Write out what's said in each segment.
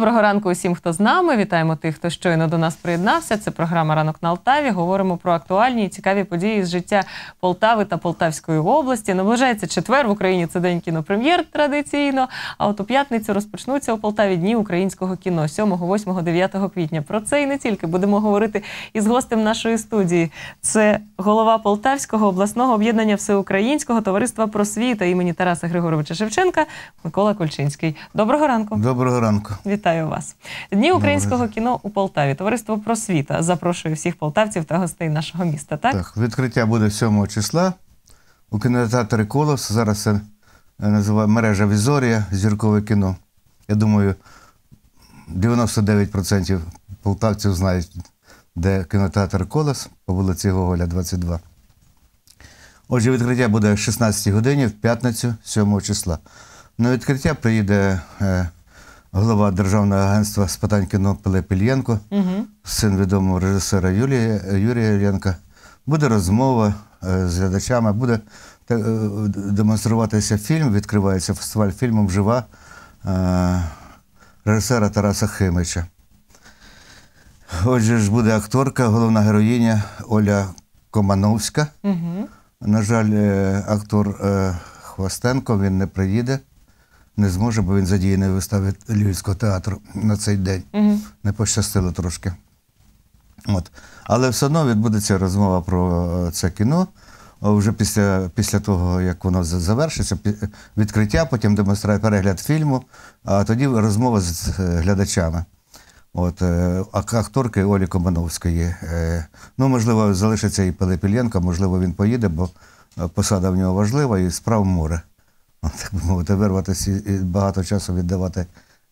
Доброго ранку усім, хто з нами. Вітаємо тих, хто щойно до нас приєднався. Це програма Ранок на Алтаві. Говоримо про актуальні і цікаві події з життя Полтави та Полтавської області. Наближається четвер в Україні. Це день кінопрем'єр традиційно. А от у п'ятницю розпочнуться у Полтаві дні українського кіно 7, 8, 9 квітня. Про це і не тільки будемо говорити із гостем нашої студії. Це голова Полтавського обласного об'єднання всеукраїнського товариства просвіта імені Тараса Григоровича Шевченка Микола Кольчинський. Доброго ранку. Доброго ранку. Вітаю. Вітаю вас. Дні українського кіно у Полтаві. Товариство просвіта запрошує всіх полтавців та гостей нашого міста. Так, Так, відкриття буде 7 числа у кінотеатрі Колос. Зараз це е, називає мережа Візорія, зіркове кіно. Я думаю, 99% полтавців знають, де кінотеатр Колос по вулиці Гоголя, 22. Отже, відкриття буде о 16 годині в п'ятницю, 7 числа. На відкриття приїде. Е, голова Державного агентства з питань кіно Пилип Ільєнко, угу. син відомого режисера Юлія, Юрія Ільєнка. Буде розмова е, з глядачами, буде е, демонструватися фільм, відкривається фестиваль фільмом Жива е, режисера Тараса Химича. Отже, ж буде акторка, головна героїня Оля Комановська. Угу. На жаль, актор Хвостенко він не приїде не зможе, бо він задіяний в виставі Львівського театру на цей день. Угу. Не пощастило трошки. От. Але все одно відбудеться розмова про е, це кіно. Вже після після того, як воно завершиться, відкриття, потім демонстрація перегляд фільму, а тоді розмова з е, глядачами. От, е, Акторки Олі Комановської. Ну, можливо, залишиться і Пилипілєнко, можливо, він поїде, бо посада в нього важлива і справ море. Ну, так би мовити, вирватися і багато часу віддавати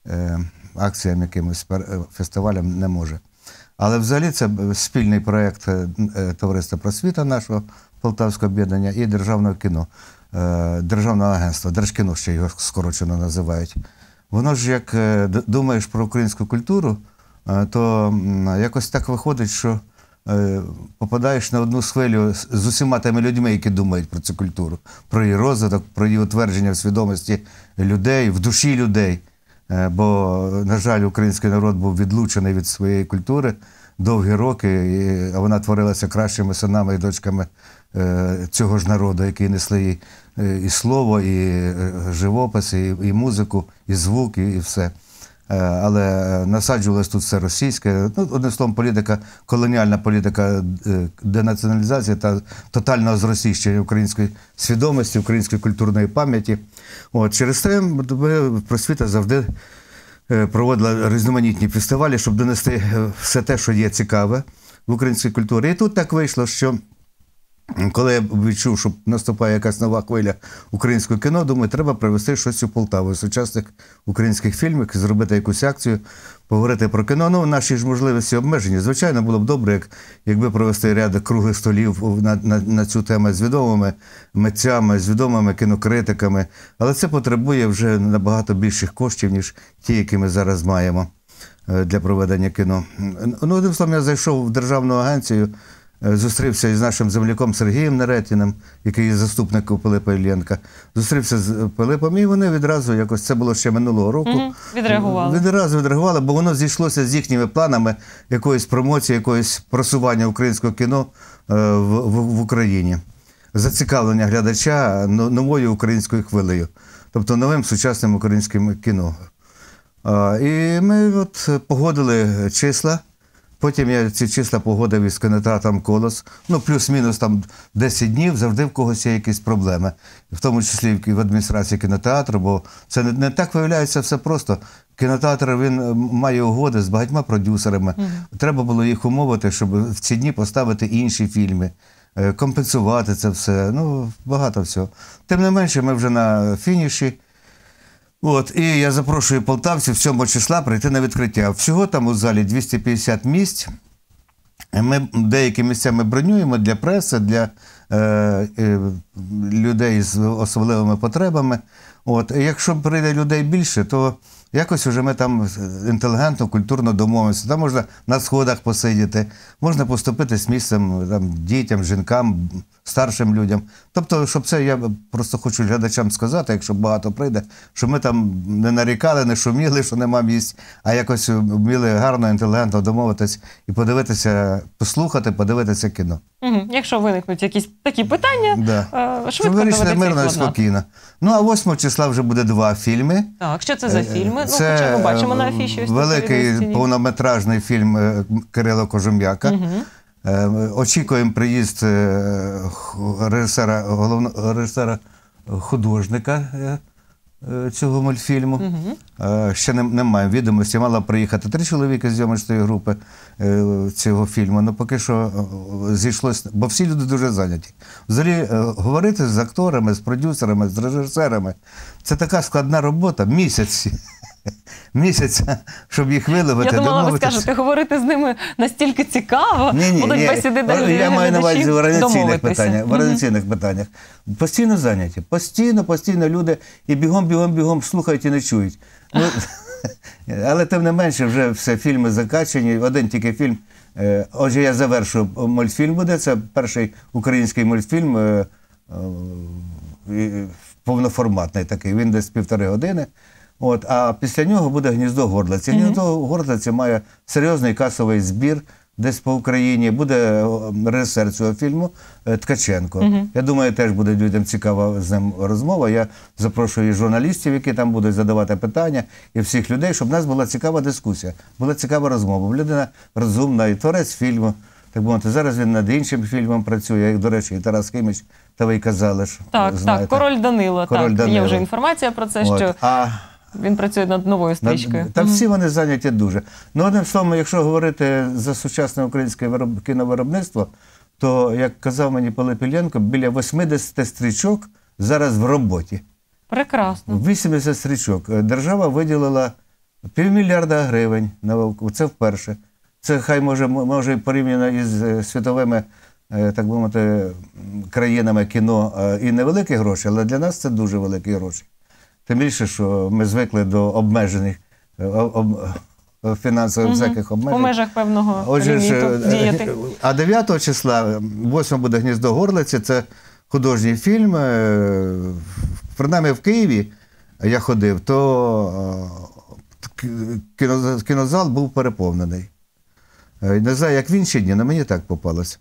е, акціям якимось е, фестивалям не може. Але взагалі це е, спільний проєкт е, Товариства просвіта нашого Полтавського об'єднання і державного кіно, е, державного агентства, Держкіно ще його скорочено називають. Воно ж як думаєш про українську культуру, то якось так виходить, що. Е, попадаєш на одну схвилю з усіма тими людьми, які думають про цю культуру, про її розвиток, про її утвердження в свідомості людей, в душі людей. Е, бо, на жаль, український народ був відлучений від своєї культури довгі роки, а вона творилася кращими синами і дочками е, цього ж народу, які несли і слово, і живопис, і музику, і звук, і все. Е, але е, насаджувалось тут все російське. Ну, Одним словом, політика, колоніальна політика е, денаціоналізації та тотального зросійщення української свідомості, української культурної пам'яті. От, Через це просвіта завжди проводила різноманітні фестивалі, щоб донести все те, що є цікаве в українській культурі. І тут так вийшло, що. Коли я відчув, що наступає якась нова хвиля українського кіно, думаю, треба привезти щось у Полтаву сучасних українських фільмів, зробити якусь акцію, поговорити про кіно. Ну, наші ж можливості обмежені. Звичайно, було б добре, як, якби провести ряд круглих столів на, на, на цю тему з відомими митцями, з відомими кінокритиками. Але це потребує вже набагато більших коштів, ніж ті, які ми зараз маємо е, для проведення кіно. Ну, одним словом, я зайшов в державну агенцію. Е, зустрівся із нашим земляком Сергієм Неретіним, який є заступником Пилипа Ілленка, Зустрівся з е, Пилипом, і вони відразу якось це було ще минулого року. Угу, відреагували. Відразу відреагували, бо воно зійшлося з їхніми планами якоїсь промоції, якоїсь просування українського кіно е, в, в, в Україні. Зацікавлення глядача новою українською хвилею, тобто новим сучасним українським кіно. І ми от погодили числа. Потім я ці числа погодив із кінотеатром колос. Ну, плюс-мінус там 10 днів завжди в когось є якісь проблеми, в тому числі і в адміністрації кінотеатру, бо це не, не так виявляється все просто. Кінотеатр він е, має угоди з багатьма продюсерами. Угу. Треба було їх умовити, щоб в ці дні поставити інші фільми, е, компенсувати це все. Ну, багато всього. Тим не менше, ми вже на фініші. От, і я запрошую полтавців 7 числа прийти на відкриття. Всього там у залі 250 місць. Ми деякі місця ми бронюємо для преси, для е, е, людей з особливими потребами. От, і Якщо прийде людей більше, то Якось уже ми там інтелігентно, культурно домовимося. Там можна на сходах посидіти, можна поступити з місцем там, дітям, жінкам, старшим людям. Тобто, щоб це я просто хочу глядачам сказати, якщо багато прийде, щоб ми там не нарікали, не шуміли, що нема місць, а якось вміли гарно, інтелігентно домовитись і подивитися, послухати, подивитися кіно. Угу. Якщо виникнуть якісь такі питання, да. Е, швидко вирішити мирно і спокійно. Ну а 8 числа вже буде два фільми. Так, що це за е, е, фільми? ми ну, це ну, хоча ми бачимо на е, афіші. Ось Великий повнометражний фільм е, Кирила Кожум'яка. Угу. Е, очікуємо приїзд режисера, головного режисера художника цього мультфільму. Угу. Ще немає відомості. Мала приїхати три чоловіки з зйомочної групи цього фільму. Ну поки що зійшлось, бо всі люди дуже зайняті. Взагалі, говорити з акторами, з продюсерами, з режисерами це така складна робота місяці. місяця, щоб їх виловити. Я думала, ви скажете, говорити з ними настільки цікаво, ні, ні, будуть ні. бесіди далі. Я маю на увазі в організаційних питаннях. В організаційних mm -hmm. питаннях. Постійно зайняті. Постійно, постійно люди і бігом, бігом, бігом слухають і не чують. Ну, але тим не менше, вже все фільми закачені. Один тільки фільм. Е, отже, я завершу, е, мультфільм. Буде це перший український мультфільм е, повноформатний такий. Він десь півтори години. От, А після нього буде гніздо горлиці. Гніздо горлиці має серйозний касовий збір десь по Україні. Буде режисер цього фільму е, Ткаченко. Я думаю, теж буде людям цікава з ним розмова. Я запрошую і журналістів, які там будуть задавати питання, і всіх людей, щоб в нас була цікава дискусія, була цікава розмова. Людина розумна і творець фільму. Так мовити, зараз він над іншим фільмом працює. Як, до речі, і Тарас Химіч, та ви казали, що так, знаєте. так, король Данило. Король так Данило. є вже інформація про це, От. що він працює над новою стрічкою. Та всі вони зайняті дуже. Ну, одним словом, якщо говорити за сучасне українське кіновиробництво, то, як казав мені Пилипіленко, біля 80 стрічок зараз в роботі. Прекрасно. 80 стрічок. Е, держава виділила півмільярда гривень на вовку. Це вперше. Це хай може може порівняно із е, світовими е, так би мовити, країнами кіно і невеликі гроші, але для нас це дуже великі гроші. Тим більше, що ми звикли до обмежених е, об, е, фінансових угу. всяких обмежень. У межах певного Отже, ж, е, діяти. А 9 числа 8 буде гніздо Горлиці. Це художній фільм. Принаймні в Києві я ходив, то кінозал був переповнений. Не знаю, як в інші дні, але мені так попалось.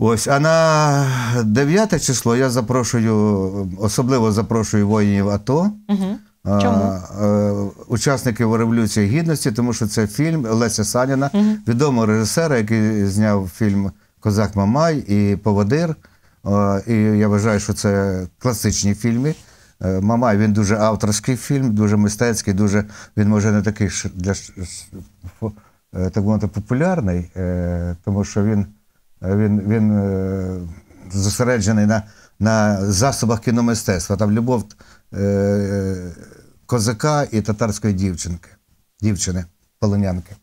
Ось, а на 9 число я запрошую, особливо запрошую воїнів АТО. Угу. Чому? Е, учасників Революції Гідності, тому що це фільм Леся Саніна, угу. відомого режисера, який зняв фільм Козак Мамай і Поводир. Е, і я вважаю, що це класичні фільми. Е, Мамай він дуже авторський фільм, дуже мистецький, дуже він може не такий для так мовити популярний, тому що він Е, він він е, зосереджений на на засобах кіномистецтва. Там любов е, козака і татарської дівчинки, дівчини, полонянки.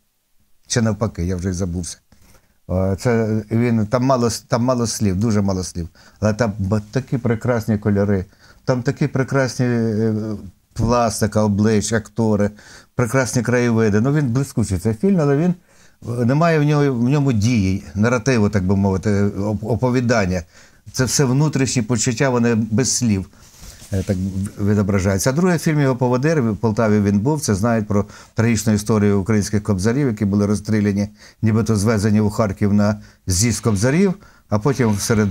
Чи навпаки, я вже й забувся. Е, це він Там мало там мало слів, дуже мало слів. Але там такі прекрасні кольори, там такі прекрасні пластика, обличчя, актори, прекрасні краєвиди. Ну він блискучий цей фільм, але він немає в нього в ньому дії, наративу, так би мовити, оповідання. Це все внутрішні почуття, вони без слів е, так відображаються. А другий фільм його поводир в Полтаві він був. Це знають про трагічну історію українських кобзарів, які були розстріляні, нібито звезені у Харків на з'їзд кобзарів, а потім серед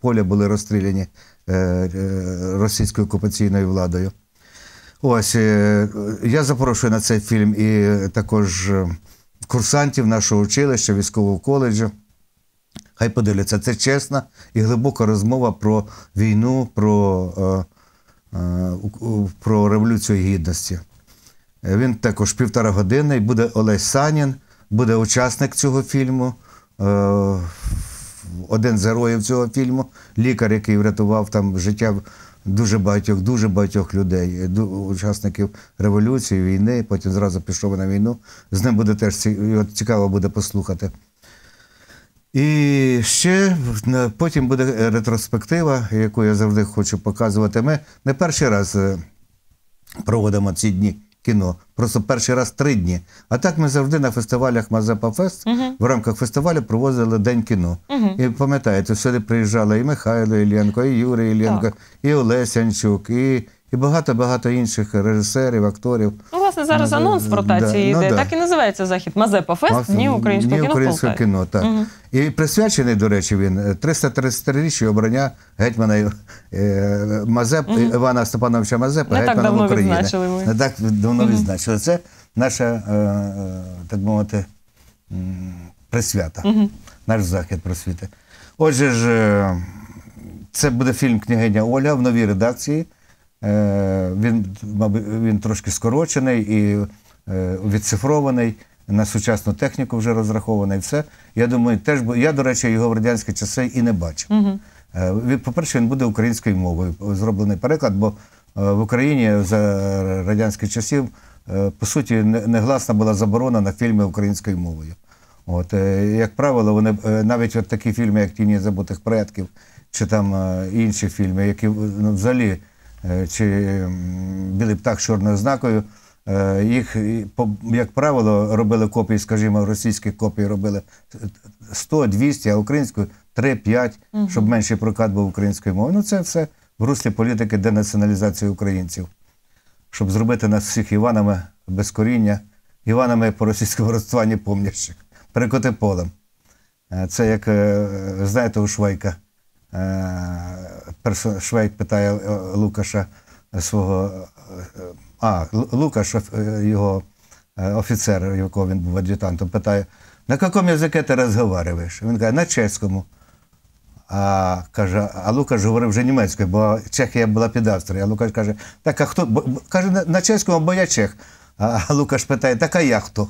поля були розстріляні е, е, російською окупаційною владою. Ось я запрошую на цей фільм і також курсантів нашого училища, військового коледжу. Хай подивляться, це чесна і глибока розмова про війну, про е, е, про Революцію Гідності. Е, він також півтора години буде Олесь Санін, буде учасник цього фільму, один з героїв цього фільму, лікар, який врятував там життя дуже багатьох, дуже багатьох людей, е, учасників революції, війни, потім зразу пішов на війну. З ним буде теж цікаво буде послухати. І ще потім буде ретроспектива, яку я завжди хочу показувати. Ми не перший раз е, проводимо ці дні кіно. Просто перший раз три дні. А так ми завжди на фестивалях Мазепа Фест uh -huh. в рамках фестивалю провозили день кіно. Uh -huh. І пам'ятаєте, сюди приїжджали і Михайло Іллєнко, і Юрій Іллєнко, і Олесянчук, і і багато-багато інших режисерів, акторів. Ну, власне, зараз ну, анонс про та да, йде. Ну, так да. і називається захід. Мазепа Фест, Максим, Дні українського Дні кіно. Українського кіно так. Угу. І присвячений, до речі, він 333 річчя обрання гетьмана е, Мазеп, угу. Івана Степановича Мазепа, Не гетьмана так України. Відзначили ми. Не так давно угу. відзначили. Це наша, так мовити, присвята, угу. наш захід просвіти. Отже ж, це буде фільм Княгиня Оля в новій редакції. Е, він він трошки скорочений і е, відцифрований на сучасну техніку вже розрахований. Це я думаю, теж я, до речі, його в радянські часи і не бачив. Угу. По-перше, він буде українською мовою. Зроблений переклад, бо в Україні за радянських часів по суті негласна була заборона на фільми українською мовою. От як правило, вони навіть от такі фільми, як Тіні забутих предків, чи там інші фільми, які ну, взагалі. Е, чи білий птах з чорною знакою. Е, їх, як правило, робили копії, скажімо, російських копій робили 100-200, а українською 3-5, угу. щоб менший прокат був українською мовою. Ну це все в руслі політики денаціоналізації українців, щоб зробити нас всіх Іванами без коріння, Іванами по російському родствуванні помнящих, перекоти полем. Е, це як знаєте, у Швайка Швейк питає е, Лукаша е, свого е, а, Лукаш, його офіцер, якого він був ад'ютантом, питає, на якому язикі ти розговариваєш? Він каже, на чеському. А каже, а Лукаш говорив вже німецькою, бо Чехія була під Австрією. А Лукаш каже, так а хто? Бо, каже, на чеському, бо я Чех. А Лукаш питає, так а я хто?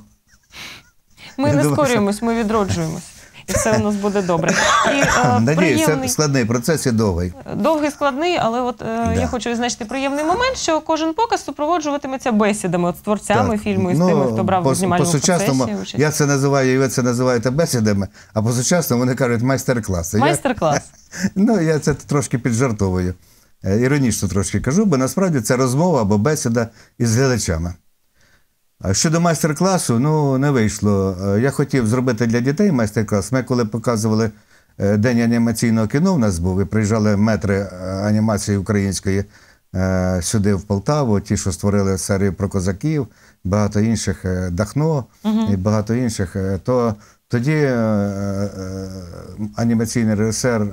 Ми я не думаю, скорюємось, що... ми відроджуємось і все у нас буде добре. І, е, Надіюся, приємний... складний процес і довгий. Довгий складний, але от е, да. я хочу відзначити приємний момент, що кожен показ супроводжуватиметься бесідами от з творцями так. фільму і з ну, тими, хто брав по, знімальну по сучасному. Процесі, я це називаю, і ви це називаєте бесідами. А по сучасному вони кажуть майстер клас Майстер-клас. Я, ну я це трошки піджартовую. Е, іронічно трошки кажу, бо насправді це розмова або бесіда із глядачами. Щодо майстер-класу, ну не вийшло. Е, я хотів зробити для дітей майстер-клас. Ми коли показували е, День анімаційного кіно, в нас був і приїжджали метри е, анімації української сюди, в Полтаву, ті, що створили серію про козаків, багато інших Дахно угу. і багато інших, то тоді анімаційний режисер,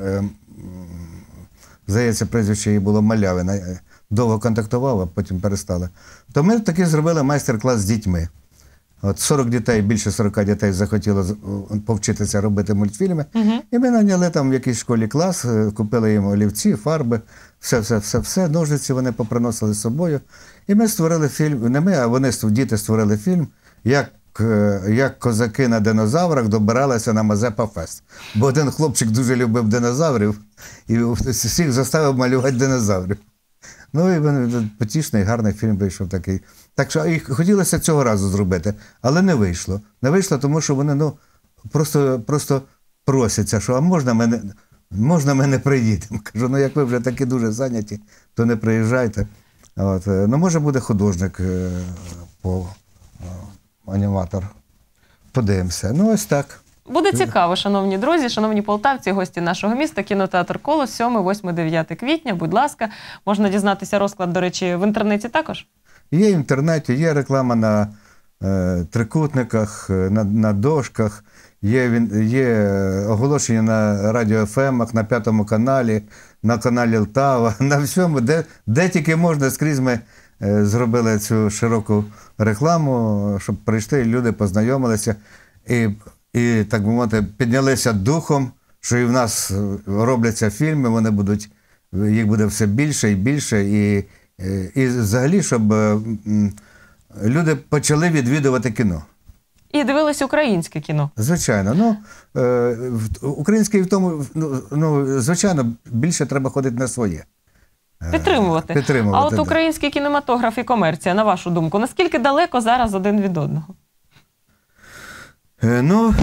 здається, прізвище її було Малявина довго контактував, а потім перестали. То ми таки зробили майстер-клас з дітьми. От 40 дітей, більше 40 дітей захотіло е, повчитися робити мультфільми. Uh -huh. І ми наняли там в якійсь школі клас, е, купили їм олівці, фарби, все, все, все, все. Ножиці вони поприносили з собою. І ми створили фільм. Не ми, а вони діти створили фільм, як е, як козаки на динозаврах добиралися на Мазепа Фест. Бо один хлопчик дуже любив динозаврів і всіх заставив малювати динозаврів. Ну і ну, потішний, гарний фільм вийшов такий. Так що і хотілося цього разу зробити, але не вийшло. Не вийшло, тому що вони ну, просто просто просяться, що а можна ми не, можна ми приїдемо. Кажу, ну як ви вже такі дуже зайняті, то не приїжджайте. От. Е, ну, може, буде художник е, по е, аніматор. Подивимося. Ну, ось так. Буде цікаво, шановні друзі, шановні полтавці, гості нашого міста, кінотеатр коло 7, 8, 9 квітня. Будь ласка, можна дізнатися розклад, до речі, в інтернеті також. Є в інтернеті, є реклама на е, трикутниках, е, на на дошках, є є е, оголошення на радіо ФМах, ем, на п'ятому каналі, на каналі Лтава, на всьому, де де тільки можна скрізь ми е, зробили цю широку рекламу, щоб прийшли люди, познайомилися. І і, так би мовити, піднялися духом, що і в нас е, робляться фільми, вони будуть, їх буде все більше і більше. І е, і взагалі, щоб е, люди почали відвідувати кіно. І дивилися українське кіно. Звичайно, ну українське в тому, ну, ну, звичайно, більше треба ходити на своє. Підтримувати. Підтримувати. А от український кінематограф і комерція, на вашу думку, наскільки далеко зараз один від одного? Е, ну,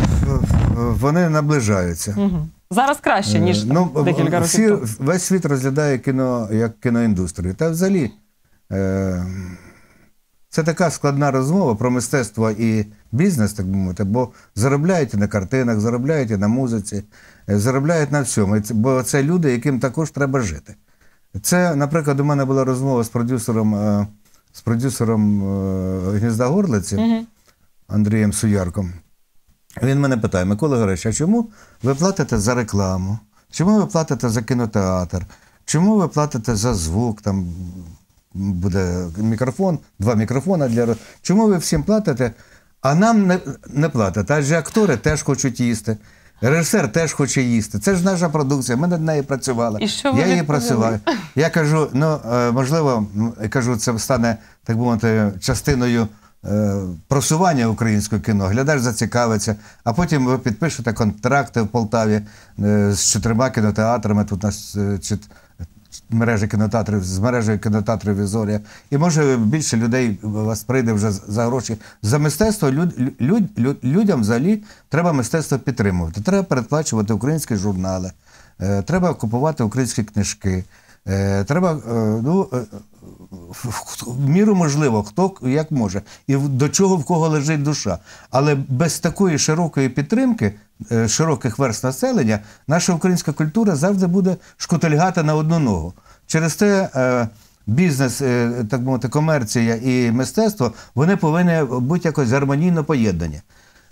вони наближаються. Угу. Зараз краще, е, ніж ну, декілька всі, років. тому. Весь світ розглядає кіно як кіноіндустрію. Та взагалі е, це така складна розмова про мистецтво і бізнес, так би мовити, бо заробляють на картинах, заробляють на музиці, заробляють на всьому. Бо це люди, яким також треба жити. Це, наприклад, у мене була розмова з продюсером з продюсером Гнізда Горлиці угу. Андрієм Суярком. Він мене питає, Микола Григорович, а чому ви платите за рекламу? Чому ви платите за кінотеатр? Чому ви платите за звук? Там буде мікрофон, два мікрофони для Чому ви всім платите, а нам не не платите? Адже актори теж хочуть їсти. Режисер теж хоче їсти. Це ж наша продукція. Ми над нею працювали. І що ви я її працював. Я кажу, ну е, можливо, я кажу, це стане так би мовити частиною. Е, просування українського кіно, глядач зацікавиться, а потім ви підпишете контракти в Полтаві е, з чотирма кінотеатрами. Тут у нас е, мережі кінотеатрів, з мережею кінотеатрів Візорія. І може більше людей вас прийде вже за гроші. За мистецтво люд, люд, люд, людям взагалі треба мистецтво підтримувати. Треба передплачувати українські журнали, треба купувати українські книжки. Треба ну, в міру можливо, хто як може, і до чого в кого лежить душа. Але без такої широкої підтримки, е, широких верст населення, наша українська культура завжди буде шкутильгати на одну ногу. Через те. Е, бізнес, е, так мовити, комерція і мистецтво вони повинні бути якось гармонійно поєднані.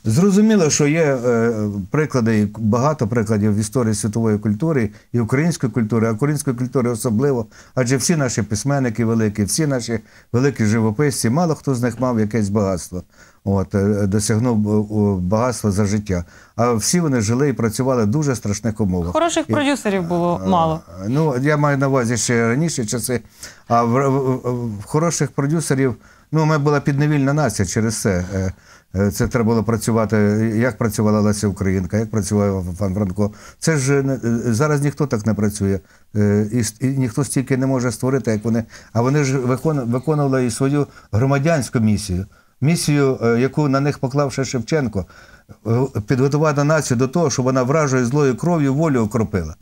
Зрозуміло, що є е, приклади, багато прикладів в історії світової культури і української культури, а української культури особливо, адже всі наші письменники великі, всі наші великі живописці, мало хто з них мав якесь багатство, от, е, досягнув е, багатства за життя. А всі вони жили і працювали в дуже страшних умовах. Хороших і, продюсерів е, було мало. Ну, я маю на увазі ще раніші часи, а в, в, в, в хороших продюсерів ну, ми була підневільна нація через це. Е, це треба було працювати, як працювала Леся Українка, як працював Фан Франко. Це ж е, е, зараз ніхто так не працює, і ніхто стільки не може створити, як вони. А вони ж виконували і свою громадянську місію, місію, яку на них поклав ще Шевченко, підготувати націю до того, щоб вона вражою злою кров'ю волю окропила.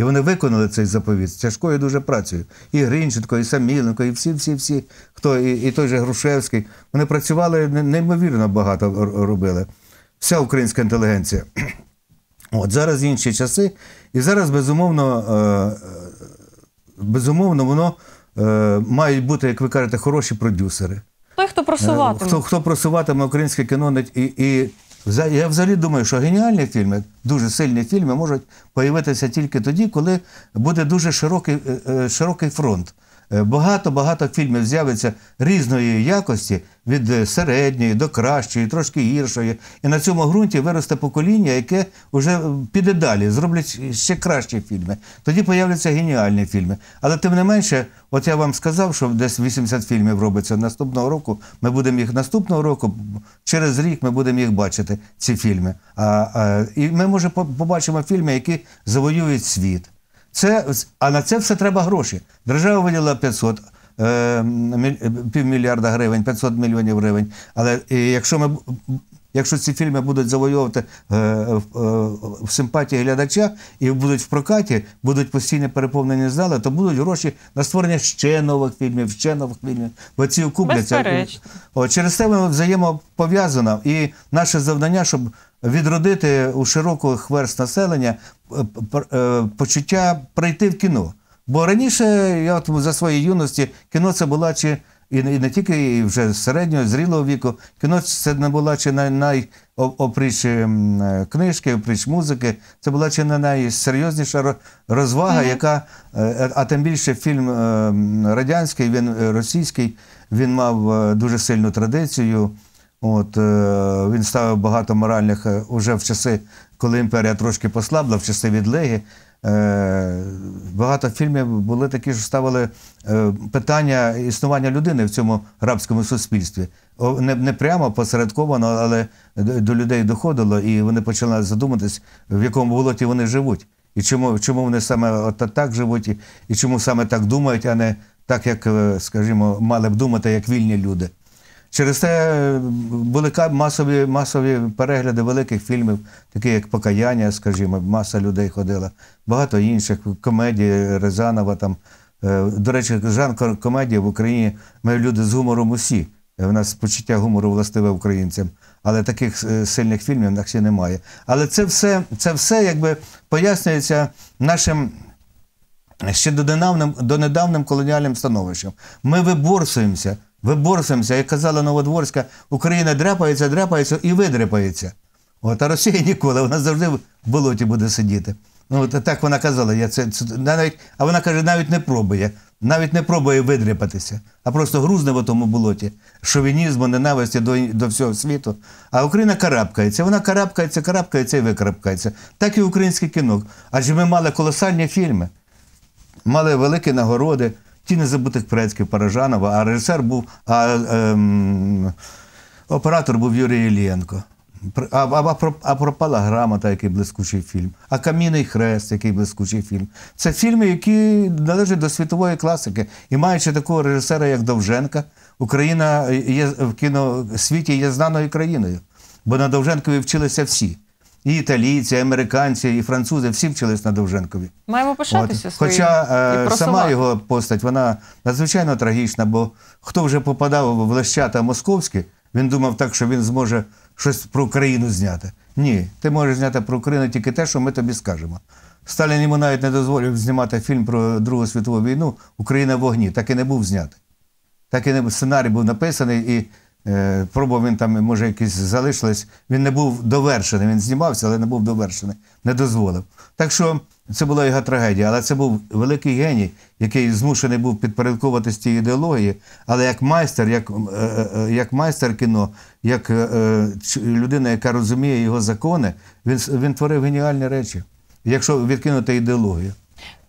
І вони виконали цей заповіт з тяжкою дуже працею. І Гринченко, і Саміленко, і всі-всі-всі, хто, і і той же Грушевський. Вони працювали неймовірно багато робили. Вся українська інтелігенція. От зараз інші часи. І зараз, безумовно, е, е, безумовно, воно е, мають бути, як ви кажете, хороші продюсери. Той, хто просуватиме. Хто, хто просуватиме українське кіно і, і я взагалі думаю, що геніальні фільми, дуже сильні фільми можуть появитися тільки тоді, коли буде дуже широкий е, е, широкий фронт. Е, багато-багато фільмів з'явиться різної якості від е, середньої до кращої, трошки гіршої. І на цьому ґрунті виросте покоління, яке вже е, піде далі, зроблять ще кращі фільми. Тоді появляться геніальні фільми. Але тим не менше, от я вам сказав, що десь 80 фільмів робиться наступного року. Ми будемо їх наступного року, через рік ми будемо їх бачити, ці фільми. А, а І ми може побачимо фільми, які завоюють світ. Це, А на це все треба гроші. Держава виділила 500 е, півмільярда гривень, 500 мільйонів гривень. Але е, якщо ми Якщо ці фільми будуть завойовувати е, е, е, в симпатії глядача і будуть в прокаті, будуть постійно переповнені зали, то будуть гроші на створення ще нових фільмів, ще нових фільмів. Бо ці купляться. Через це воно взаємопов'язано. І наше завдання, щоб відродити у широких хверст населення е, е, почуття прийти в кіно. Бо раніше, я от за своєї юності, кіно це була чи і не, і не тільки і вже середнього, зрілого віку. Кіно це не була чи най, най опріч ем, книжки, опріч музики. Це була чи не найсерйозніша розвага, mm -hmm. яка е, е, а тим більше фільм ем, радянський, він російський, він мав е, дуже сильну традицію. От він ставив багато моральних уже в часи, коли імперія трошки послабла, в часи відлиги. Е, багато фільмів були такі, що ставили е, питання існування людини в цьому рабському суспільстві. Не не прямо посередковано, але до людей доходило, і вони почали задуматись, в якому болоті вони живуть, і чому чому вони саме от так живуть, і, і чому саме так думають, а не так, як, е, скажімо, мали б думати, як вільні люди. Через те е, були масові масові перегляди великих фільмів, такі як Покаяння, скажімо, маса людей ходила, багато інших комедії Рязанова там. Е, до речі, жанр комедія в Україні ми люди з гумором усі. У е, нас почуття гумору властиве українцям, але таких сильних фільмів на всі немає. Але це все це все якби пояснюється нашим ще донедавним, донедавним колоніальним становищем. Ми виборсуємося. Ви борсимося, як казала Новодворська, Україна дряпається, дряпається і видряпається. От, а Росія ніколи, вона завжди в болоті буде сидіти. Ну, от так вона казала. Я це, це навіть, А вона каже, навіть не пробує, навіть не пробує видріпатися. а просто грузне в тому болоті, шовінізму, ненависті до до всього світу. А Україна карабкається, вона карабкається, карабкається і викарабкається. Так і українське кінок. Адже ми мали колосальні фільми, мали великі нагороди. Тіни забутих предків Паражанова, а режисер був а, ем, оператор був Юрій Іллєнко. А, а, а пропала грамота, який блискучий фільм, а Камінний Хрест, який блискучий фільм. Це фільми, які належать до світової класики. І маючи такого режисера, як Довженка, Україна є в кіносвіті є знаною країною, бо на Довженкові вчилися всі. І італійці, і американці, і французи всі вчились на Довженкові. Маємо пишатися своїм. Хоча е, сама його постать, вона надзвичайно трагічна, бо хто вже попадав в лещата московські, він думав так, що він зможе щось про Україну зняти. Ні, ти можеш зняти про Україну тільки те, що ми тобі скажемо. Сталін йому навіть не дозволив знімати фільм про Другу світову війну Україна в вогні. Так і не був знятий. Так і не був сценарій був написаний, і Е, пробував він там, може, якісь залишились. Він не був довершений, він знімався, але не був довершений, не дозволив. Так що це була його трагедія. Але це був великий геній, який змушений був підпорядковуватись тій ідеології. Але як майстер, як е, е, як майстер кіно, як людина, яка розуміє його закони, він він творив геніальні речі, якщо відкинути ідеологію.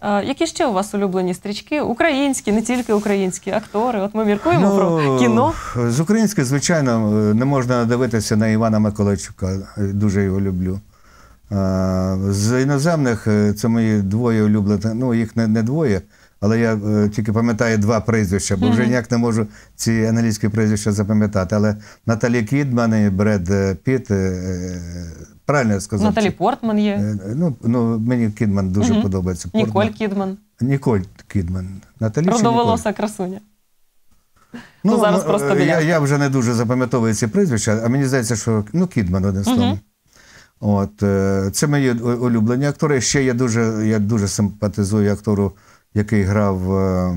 Які ще у вас улюблені стрічки? Українські, не тільки українські актори. От ми міркуємо ну, про кіно. З української, звичайно, не можна дивитися на Івана Миколайчука. Дуже його люблю. З іноземних е, це мої двоє улюблених. Ну, їх не, не двоє але я е, тільки пам'ятаю два прізвища, бо вже ніяк не можу ці англійські прізвища запам'ятати. Але Наталі Кідман і Бред е, Піт. Е, правильно я сказав. Наталі Портман є. Ну, ну Мені Кідман дуже угу. подобається. Портман. Ніколь Кідман. Ніколь Кідман. Наталі Родоволоса красуня. Ну, ну зараз просто Я я вже не дуже запам'ятовую ці прізвища, а мені здається, що ну, Кідман один з угу. тому. От, Це мої улюблені актори. Ще я дуже я дуже симпатизую актору який грав е,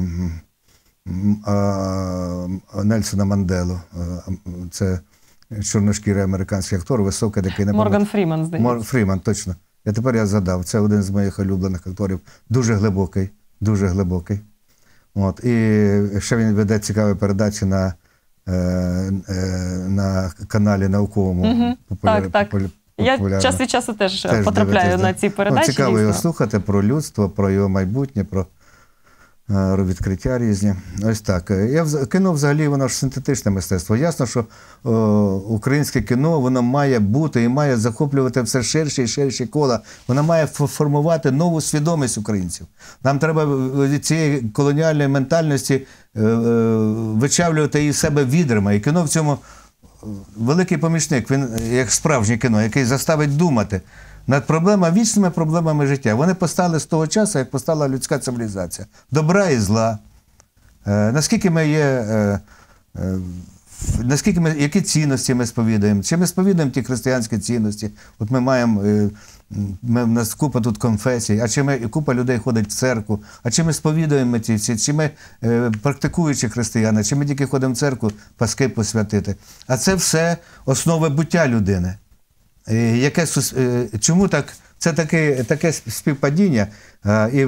Нельсона Манделу. Е, це чорношкірий американський актор, високий, такий не Морган Фріман, здається. Мор... Фріман, точно. Я тепер я згадав. Це один з моїх улюблених акторів. Дуже глибокий, дуже глибокий. От. І ще він веде цікаві передачі на е, на каналі науковому угу. популяр... так, так. Популяр... Я час від часу теж, теж потрапляю дивитись, на ці передачі. цікаво його слухати про людство, про його майбутнє, про Е, відкриття різні. Ось так. Я Кіно взагалі воно ж синтетичне мистецтво. Ясно, що о, українське кіно воно має бути і має захоплювати все ширше і ширше кола. Воно має формувати нову свідомість українців. Нам треба цієї колоніальної ментальності е, е, вичавлювати її себе відрами. І кіно в цьому е, великий помічник, він як справжнє кіно, який заставить думати над проблемами, вічними проблемами життя. Вони постали з того часу, як постала людська цивілізація. Добра і зла. Е, наскільки ми є. Е, е, наскільки ми, які цінності ми сповідаємо? Чи ми сповідаємо ті християнські цінності? От ми маємо, ми, в нас купа тут конфесій, а чи ми і купа людей ходить в церкву, а чи ми сповідаємо ті всі, чи ми практикуючи християни, чи ми тільки ходимо в церкву паски посвятити? А це все основи буття людини. Е, яке е, чому так це таке таке співпадіння е, і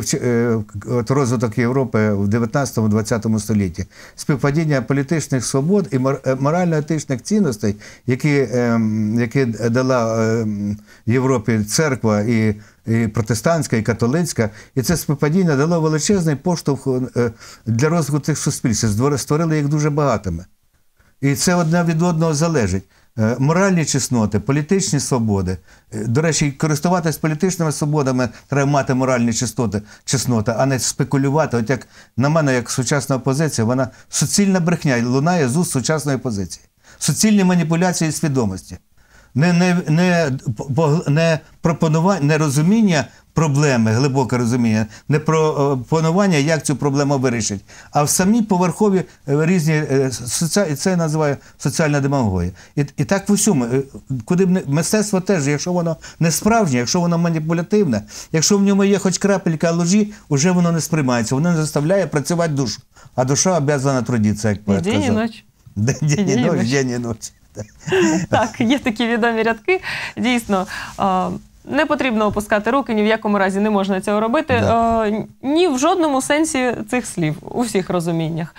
от розвиток Європи в 19-20 столітті, співпадіння політичних свобод і морально-етичних цінностей, які ем, які дала ем, Європі церква і. І протестантська, і католицька, і це співпадіння дало величезний поштовх для розвитку цих суспільств, створили їх дуже багатими. І це одне від одного залежить. Е, моральні чесноти, політичні свободи. Е, до речі, користуватись політичними свободами треба мати моральні чесноти, чесноти, а не спекулювати. От як на мене, як сучасна опозиція, вона суцільна брехня лунає з уст сучасної опозиції. Суцільні маніпуляції свідомості не не, не, не, пропонування, не розуміння проблеми, глибоке розуміння, не пропонування, е, як цю проблему вирішити. А в самі поверхові е, різні е, це я називаю соціальна демагогія. І і так в усьому, куди б не мистецтво теж, якщо воно не справжнє, якщо воно маніпулятивне, якщо в ньому є хоч крапелька ложі, вже воно не сприймається, воно не заставляє працювати душу. А душа об'язана трудитися, як поет казав. День і ночь. День і ночі. Так, є такі відомі рядки. Дійсно, не потрібно опускати руки, ні в якому разі не можна цього робити. Да. Ні в жодному сенсі цих слів у всіх розуміннях.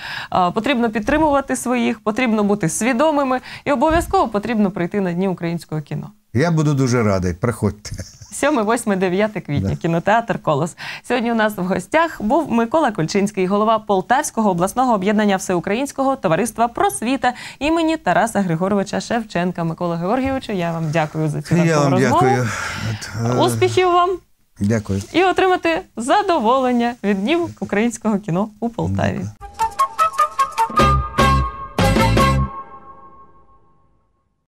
Потрібно підтримувати своїх, потрібно бути свідомими і обов'язково потрібно прийти на дні українського кіно. Я буду дуже радий. Приходьте. 7, 8, 9 квітня, да. кінотеатр Колос. Сьогодні у нас в гостях був Микола Кульчинський, голова Полтавського обласного об'єднання всеукраїнського товариства просвіта імені Тараса Григоровича Шевченка. Микола Георгійовичу, я вам дякую за цю я вам розмову. Дякую. Е, Успіхів вам Дякую. і отримати задоволення від днів українського кіно у Полтаві.